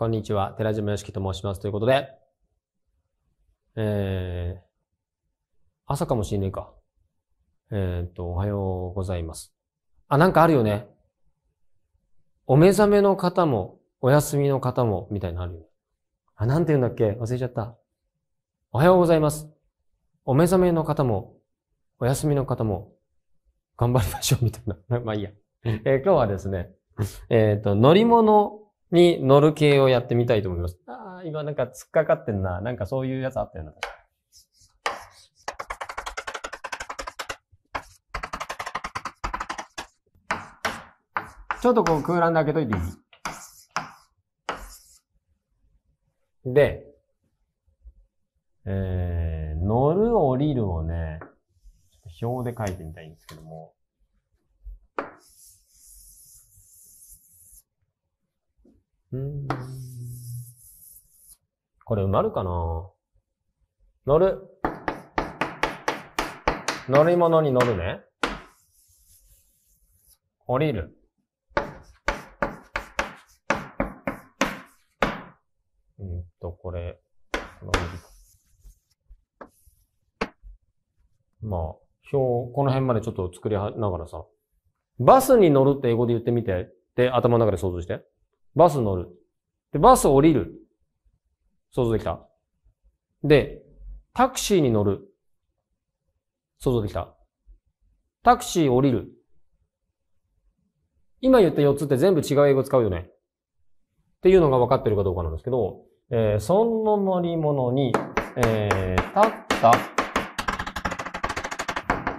こんにちは、寺島よしきと申します。ということで、えー、朝かもしんないか。えー、っと、おはようございます。あ、なんかあるよね。お目覚めの方も、お休みの方も、みたいなのあるよね。あ、なんて言うんだっけ忘れちゃった。おはようございます。お目覚めの方も、お休みの方も、頑張りましょう、みたいな。まあいいや。えー、今日はですね、えっ、ー、と、乗り物に乗る系をやってみたいと思います。ああ、今なんか突っかかってんな。なんかそういうやつあったよな。ちょっとこう空欄で開けといていいで、えー、乗る降りるをね、表で書いてみたいんですけども。うん。これ埋まるかな乗る。乗り物に乗るね。降りる。うんと、これ、まあ、表、この辺までちょっと作りながらさ、バスに乗るって英語で言ってみて、で、頭の中で想像して。バス乗る。で、バス降りる。想像できた。で、タクシーに乗る。想像できた。タクシー降りる。今言った4つって全部違う英語使うよね。っていうのが分かってるかどうかなんですけど、えー、その乗り物に、えー、立った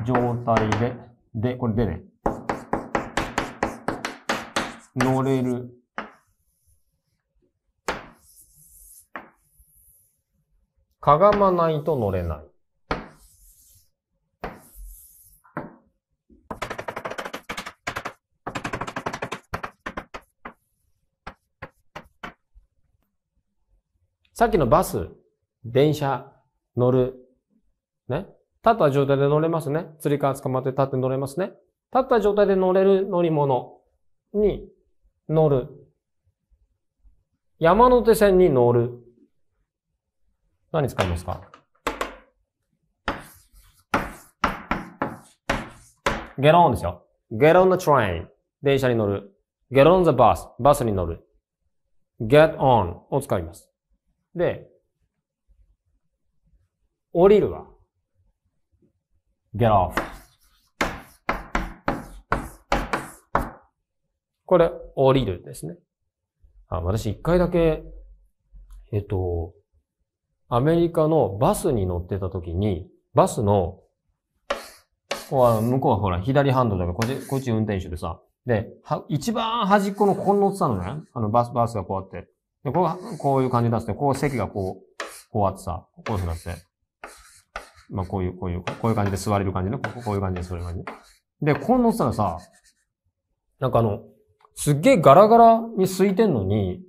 状態で、で、これでね、乗れるかがまないと乗れない。さっきのバス、電車、乗る、ね。立った状態で乗れますね。釣り革捕まって立って乗れますね。立った状態で乗れる乗り物に乗る。山手線に乗る。何使いますか ?get on ですよ。get on the train 電車に乗る。get on the bus バスに乗る。get on を使います。で、降りるは get off これ、降りるですね。あ、私一回だけ、えっと、アメリカのバスに乗ってた時に、バスの、こうは向こうはほら、左ハンドだから、こっち、こっち運転手でさ、で、は、一番端っこのここに乗ってたのね。あの、バス、バスがこうやって。で、こう、こういう感じなって、こう席がこう、こうあってさ、こういうふうになって。まあ、こういう、こういう、こういう感じで座れる感じね。こうこういう感じで座れる感じ。で、ここに乗ってたらさ、なんかあの、すっげえガラガラに空いてんのに、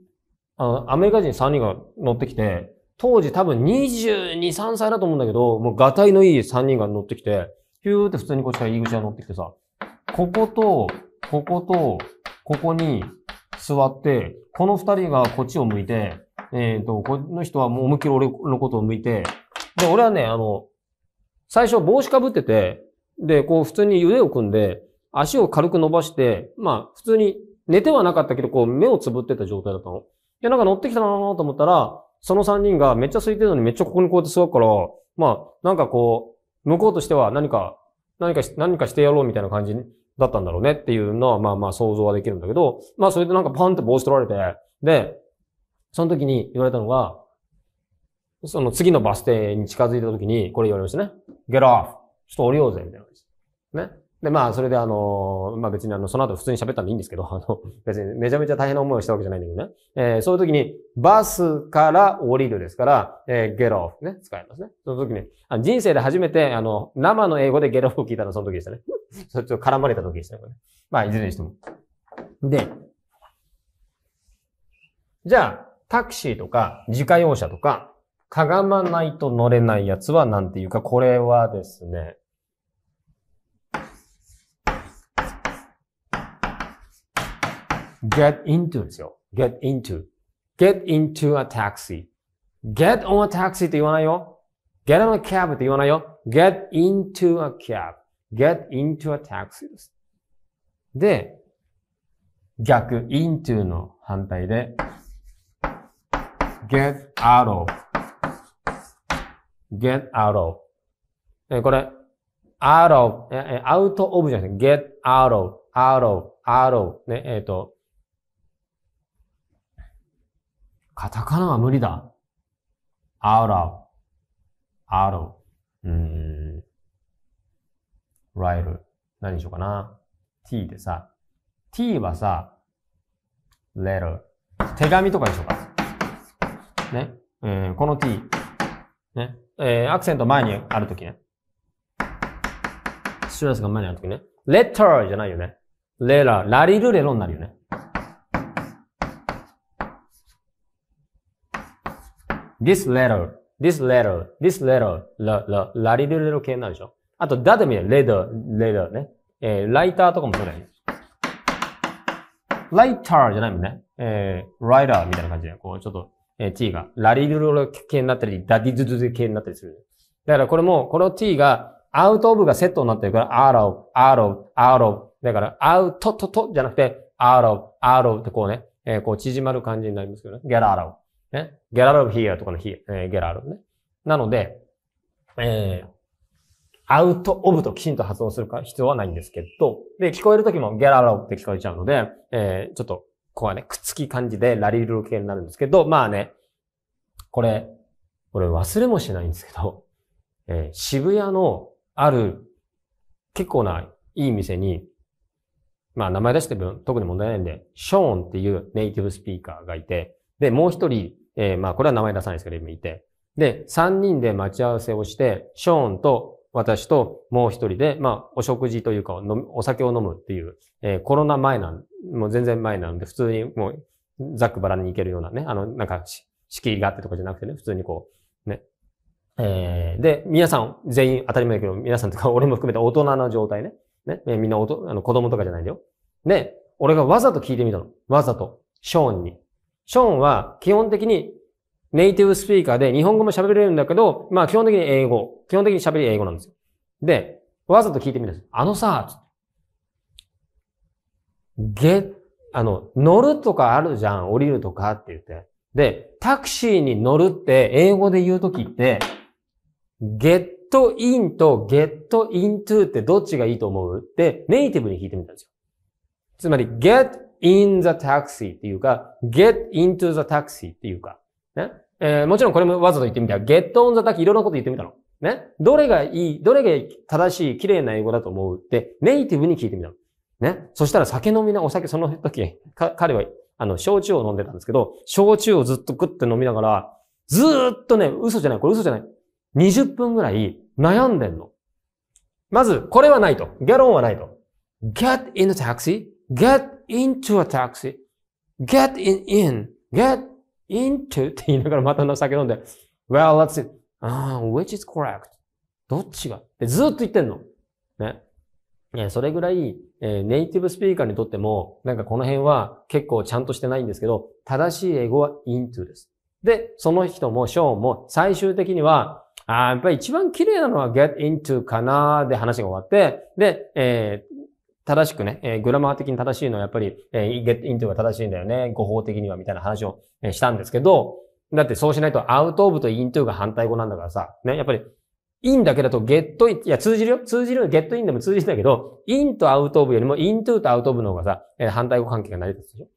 あの、アメリカ人3人が乗ってきて、当時多分22、3歳だと思うんだけど、もうガタイのいい3人が乗ってきて、ヒューって普通にこっちから入り口が乗ってきてさ、ここと、ここと、ここに座って、この2人がこっちを向いて、えっ、ー、と、この人はもう思いっきり俺のことを向いて、で、俺はね、あの、最初帽子かぶってて、で、こう普通に腕を組んで、足を軽く伸ばして、まあ普通に寝てはなかったけど、こう目をつぶってた状態だったの。で、なんか乗ってきたなと思ったら、その3人がめっちゃ空いてるのにめっちゃここにこうやって座るから、まあ、なんかこう、向こうとしては何か、何か、何かしてやろうみたいな感じだったんだろうねっていうのは、まあまあ想像はできるんだけど、まあそれでなんかパンって帽子取られて、で、その時に言われたのが、その次のバス停に近づいた時に、これ言われましたね。Get off! ちょっと降りようぜ、みたいな感じ。ね。で、まあ、それであの、まあ別にあの、その後普通に喋ったんでいいんですけど、あの、別にめちゃめちゃ大変な思いをしたわけじゃないんだけどね。えー、そういう時に、バスから降りるですから、えー、get off ね、使いますね。その時に、あの人生で初めて、あの、生の英語で get off を聞いたのはその時でしたね。そっちを絡まれた時でしたね、まあ、いずれにしても。で、じゃあ、タクシーとか、自家用車とか、かがまないと乗れないやつはなんていうか、これはですね、get into ですよ。get into. get into a taxi. get on a taxi って言わないよ。get on a cab って言わないよ。get into a cab. get into a taxi です。で、逆、into の反対で、get out of, get out of. え、これ、out of, え、out of じゃなくて、get out of, out of, out of, ね、えっ、ー、と、カタカナは無理だ。アウラウ。アウロうーん。ライル。何にしようかな。t でさ、t はさ、letter。手紙とかにしようか。ね。えー、この t。ね。えー、アクセント前にあるときね。シュラスが前にあるときね。letter じゃないよね。レラ、ラリルレロになるよね。this letter, this letter, this letter, ラ、ラ、ラリルレロ系になるでしょあと、だで見る、レダー、レダーね。えー、ライターとかもそうだよライターじゃないもんね。えー、ライダーみたいな感じで、こう、ちょっと、えー、t が、ラリルロ系になったり、ダディズズ系になったりする。だからこれも、この t が、アウトオブがセットになってるから、アロー、アロー、アロー。だから、アウト、ト、トじゃなくて、アロー、アローってこうね、えー、こう縮まる感じになりますけどね。get out of. ね。get out of here とかの here、えー、get out ね。なので、えー、アウトオブときちんと発音する必要はないんですけど、で、聞こえるときも get out of って聞こえちゃうので、えー、ちょっと、ここはね、くっつき感じでラリル系になるんですけど、まあね、これ、これ忘れもしないんですけど、えー、渋谷のある結構ないい店に、まあ名前出して分特に問題ないんで、ショーンっていうネイティブスピーカーがいて、で、もう一人えー、まあ、これは名前出さないですけど、今いて。で、3人で待ち合わせをして、ショーンと私ともう一人で、まあ、お食事というか、お酒を飲むっていう、えー、コロナ前なん、もう全然前なんで、普通にもう、ざっくばらんに行けるようなね、あの、なんか、仕切りがあってとかじゃなくてね、普通にこう、ね。えー、で、皆さん、全員当たり前だけど、皆さんとか、俺も含めて大人の状態ね。ね、みんなおと、あの、子供とかじゃないんだよ。で、俺がわざと聞いてみたの。わざと、ショーンに。ショーンは基本的にネイティブスピーカーで日本語も喋れるんだけど、まあ基本的に英語。基本的に喋り英語なんですよ。で、わざと聞いてみるんです。あのさ、げ、あの、乗るとかあるじゃん、降りるとかって言って。で、タクシーに乗るって英語で言うときって、ゲットインとゲットイントゥってどっちがいいと思うってネイティブに聞いてみたんですよ。つまり、get in the taxi っていうか、get into the taxi っていうか、ね。えー、もちろんこれもわざと言ってみた。get on the taxi いろんなこと言ってみたの。ね。どれがいい、どれが正しい、綺麗な英語だと思うって、ネイティブに聞いてみたの。ね。そしたら酒飲みな、お酒、その時、彼は、あの、焼酎を飲んでたんですけど、焼酎をずっとグッて飲みながら、ずーっとね、嘘じゃない、これ嘘じゃない。20分ぐらい悩んでんの。まず、これはないと。ギャロンはないと。get in the taxi, get into a taxi. Get in, in. Get into って言いながらまたお酒飲んで。Well, let's see. Ah, which is correct. どっちがでずっと言ってんの。ね。ね、それぐらい、えー、ネイティブスピーカーにとっても、なんかこの辺は結構ちゃんとしてないんですけど、正しい英語は into です。で、その人もショーンも最終的には、ああ、やっぱり一番綺麗なのは get into かなーで話が終わって、で、え正しくね、えー、グラマー的に正しいのはやっぱり、えー、get into が正しいんだよね。語法的にはみたいな話を、えしたんですけど、だってそうしないと out of と into が反対語なんだからさ、ね、やっぱり in だけだと get, いや通じるよ通じるよ get in でも通じるんだけど、in と out of よりも into と out of の方がさ、えー、反対語関係が成り立つでしょ。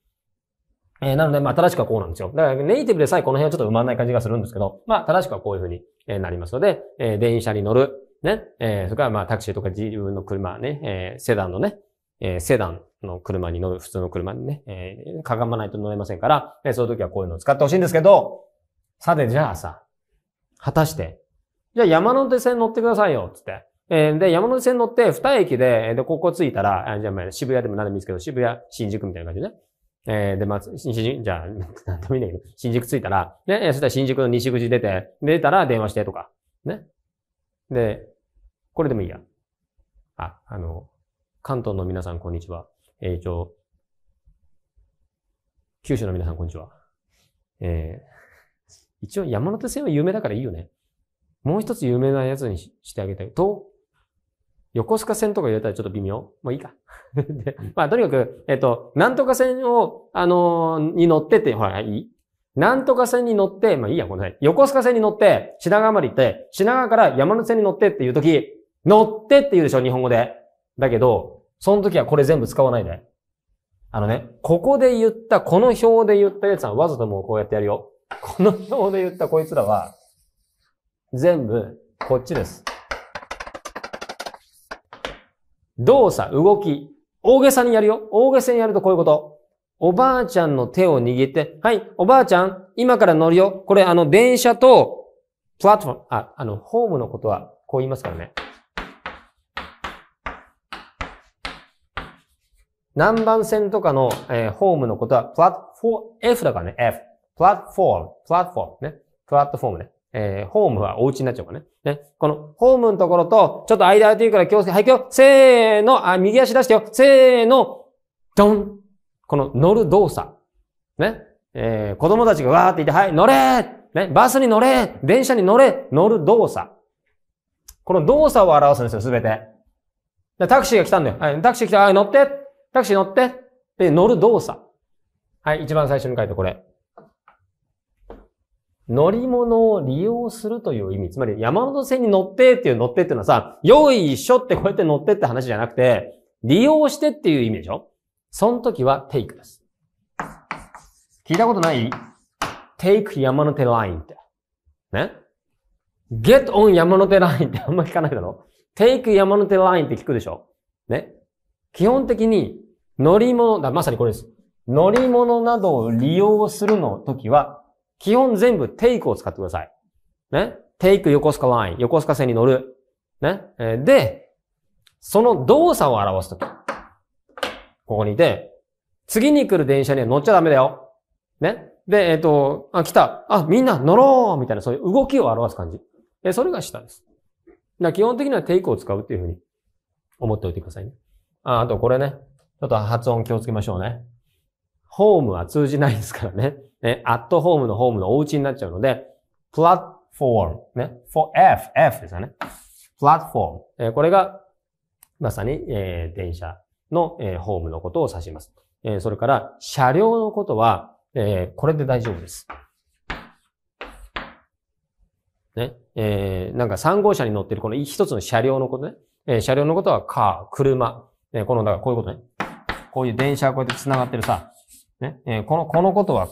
えー、なので、まあ、正しくはこうなんですよ。だから、ネイティブでさえこの辺はちょっと埋まらない感じがするんですけど、まあ、正しくはこういうふうになりますので、えー、電車に乗る、ね、えー、それからまあタクシーとか自分の車ね、えー、セダンのね、えー、セダンの車に乗る、普通の車にね、えー、かがまないと乗れませんから、えー、そういう時はこういうのを使ってほしいんですけど、さてじゃあさ、果たして、じゃあ山手線乗ってくださいよ、つって。えー、で、山手線乗って二駅で、で、ここ着いたら、あじゃあ、まあ、渋谷でも何でもいいですけど、渋谷、新宿みたいな感じでね。えー、で、まあ、新宿、じゃあ、なんでもいいんだけど、新宿着いたら、ね、そしたら新宿の西口出て、出たら電話してとか、ね。で、これでもいいや。あ、あの、関東の皆さん、こんにちは。えー、一応、九州の皆さん、こんにちは。えー、一応、山手線は有名だからいいよね。もう一つ有名なやつにしてあげたい。と、横須賀線とか入れたらちょっと微妙もういいか。で、まあ、とにかく、えっ、ー、と、なんとか線を、あのー、に乗ってて、ほら、いいなんとか線に乗って、まあいいや、この辺。横須賀線に乗って、品川まで行って、品川から山手線に乗ってっていう時、乗ってって言うでしょ、日本語で。だけど、その時はこれ全部使わないで。あのね、ここで言った、この表で言ったやつはわざともうこうやってやるよ。この表で言ったこいつらは、全部、こっちです。動作、動き、大げさにやるよ。大げさにやるとこういうこと。おばあちゃんの手を握って、はい、おばあちゃん、今から乗るよ。これ、あの、電車と、プラットフォーム、あ、あの、ホームのことは、こう言いますからね。南蛮線とかの、えー、ホームのことは、プラットフォーム、F だからね、F。プラットフォーム、プラットフォームね。プラットフォームね。えー、ホームはお家になっちゃうからね。ね。この、ホームのところと、ちょっと間空いてるから気をつけ、はい、今日、せーの、あ、右足出してよ、せーの、ドンこの乗る動作。ね。えー、子供たちがわーって言って、はい、乗れね、バスに乗れ電車に乗れ乗る動作。この動作を表すんですよ、すべて。で、タクシーが来たんだよ。はい、タクシー来た、はい、乗ってタクシー乗ってで、乗る動作。はい、一番最初に書いてこれ。乗り物を利用するという意味。つまり、山手線に乗ってっていう乗ってっていうのはさ、用意しょってこうやって乗ってって話じゃなくて、利用してっていう意味でしょその時は take です。聞いたことない ?take 山手ラインって。ね ?get on 山手ラインってあんま聞かないだろ ?take 山手ラインって聞くでしょね基本的に乗り物、だまさにこれです。乗り物などを利用するの時は、基本全部 take を使ってください。ね take 横須賀ライン、横須賀線に乗る。ねで、その動作を表すとき。ここにいて、次に来る電車には乗っちゃダメだよ。ね。で、えっ、ー、と、あ、来た。あ、みんな乗ろうみたいな、そういう動きを表す感じ。え、それが下です。だ基本的にはテイクを使うっていうふうに思っておいてくださいね。あ、あとこれね。ちょっと発音気をつけましょうね。ホームは通じないですからね。ね、アットホームのホームのお家になっちゃうので、プラットフォーム、ね、for F、F ですよね。プラットフォーム。えこれが、まさに、えー、電車の、えー、ホームのことを指します。えー、それから、車両のことは、えー、これで大丈夫です。ね。えー、なんか3号車に乗ってるこの一つの車両のことね。えー、車両のことはカー、車。えー、この、だからこういうことね。こういう電車がこうやって繋がってるさ。ね。えー、この、このことは、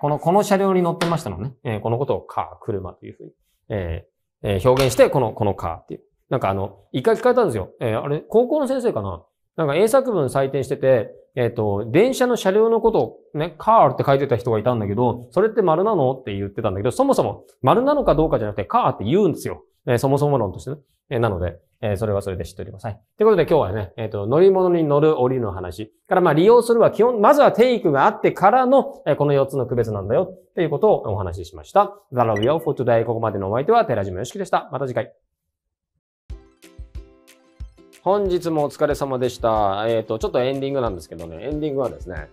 この、この車両に乗ってましたのね。えー、このことをカー、車というふうに、えーえー、表現して、この、このカーっていう。なんかあの、一回聞かれたんですよ。えー、あれ、高校の先生かななんか英作文採点してて、えっ、ー、と、電車の車両のことをね、カーって書いてた人がいたんだけど、それって丸なのって言ってたんだけど、そもそも丸なのかどうかじゃなくて、カーって言うんですよ。えー、そもそも論としてね。えー、なので、えそれはそれで知っておいてください。ということで今日はね、えっ、と、乗り物に乗る、降りるの話。からまあ利用するは基本、まずはテイクがあってからの、えこの4つの区別なんだよ、っていうことをお話ししました。ザラビアを for today ここまでのお相手は寺島よしきでした。また次回。本日もお疲れ様でした。えっ、ー、と、ちょっとエンディングなんですけどね、エンディングはですね、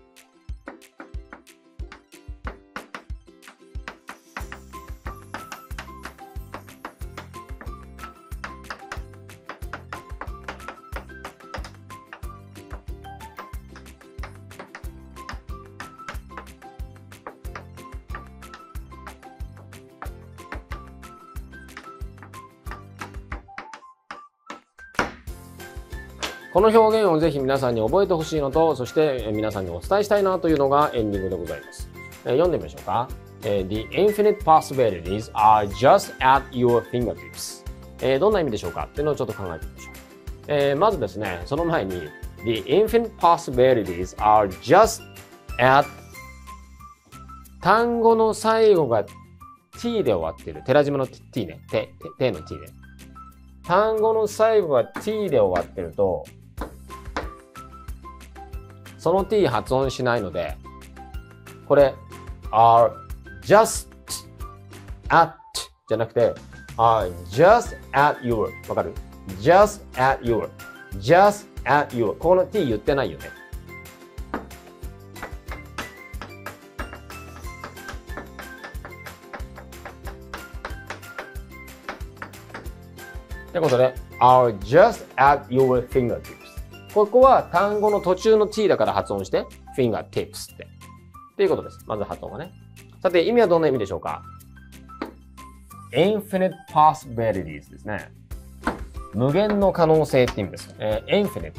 この表現をぜひ皆さんに覚えてほしいのと、そして皆さんにお伝えしたいなというのがエンディングでございます。え読んでみましょうか。え The infinite possibilities are just at your fingertips、えどんな意味でしょうかっていうのをちょっと考えてみましょう。えまずですね、その前に The infinite possibilities are just at 単語の最後が t で終わってる。寺島の t ね。て、ての t ね。単語の最後が t で終わってると、その t 発音しないので、これ、are just at じゃなくて、are just at your わかる ?just at your just at your この t 言ってないよね。ってことで、are just at your finger ここは単語の途中の t だから発音して、finger tips って。っていうことです。まず発音はね。さて、意味はどんな意味でしょうか ?infinite possibilities ですね。無限の可能性って意味です。えー、infinite。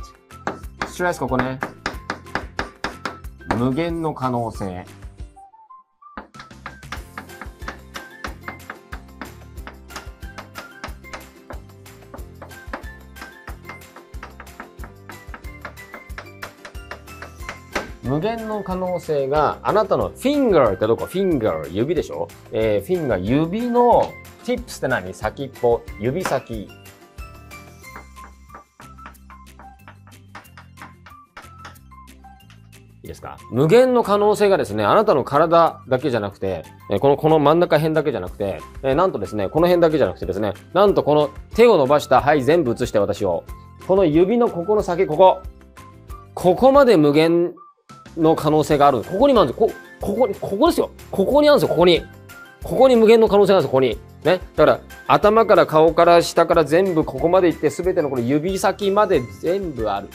ストレスここね。無限の可能性。限の可能性が、あなたのフィンガーってどこフィンガー、指でしょえー、フィンガー、指の、ィップスって何先っぽ、指先。いいですか無限の可能性がですね、あなたの体だけじゃなくて、えこの、この真ん中辺だけじゃなくて、えなんとですね、この辺だけじゃなくてですね、なんとこの手を伸ばした、はい、全部移して私を。この指のここの先、ここ。ここまで無限の可能性がある。ここにもあるんですよ。こ、ここに、ここですよ。ここにあるんですよ、ここに。ここに無限の可能性があるんですよ、ここに。ね。だから、頭から顔から下から全部ここまで行って、すべてのこの指先まで全部ある。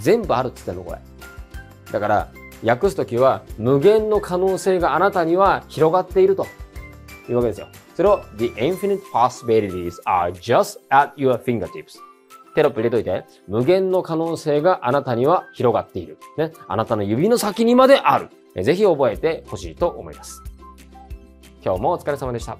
全部あるって言ってんの、これ。だから、訳す時は、無限の可能性があなたには広がっているというわけですよ。それを、The infinite possibilities are just at your fingertips。テロップ入れといて。無限の可能性があなたには広がっている。ね。あなたの指の先にまである。ぜひ覚えてほしいと思います。今日もお疲れ様でした。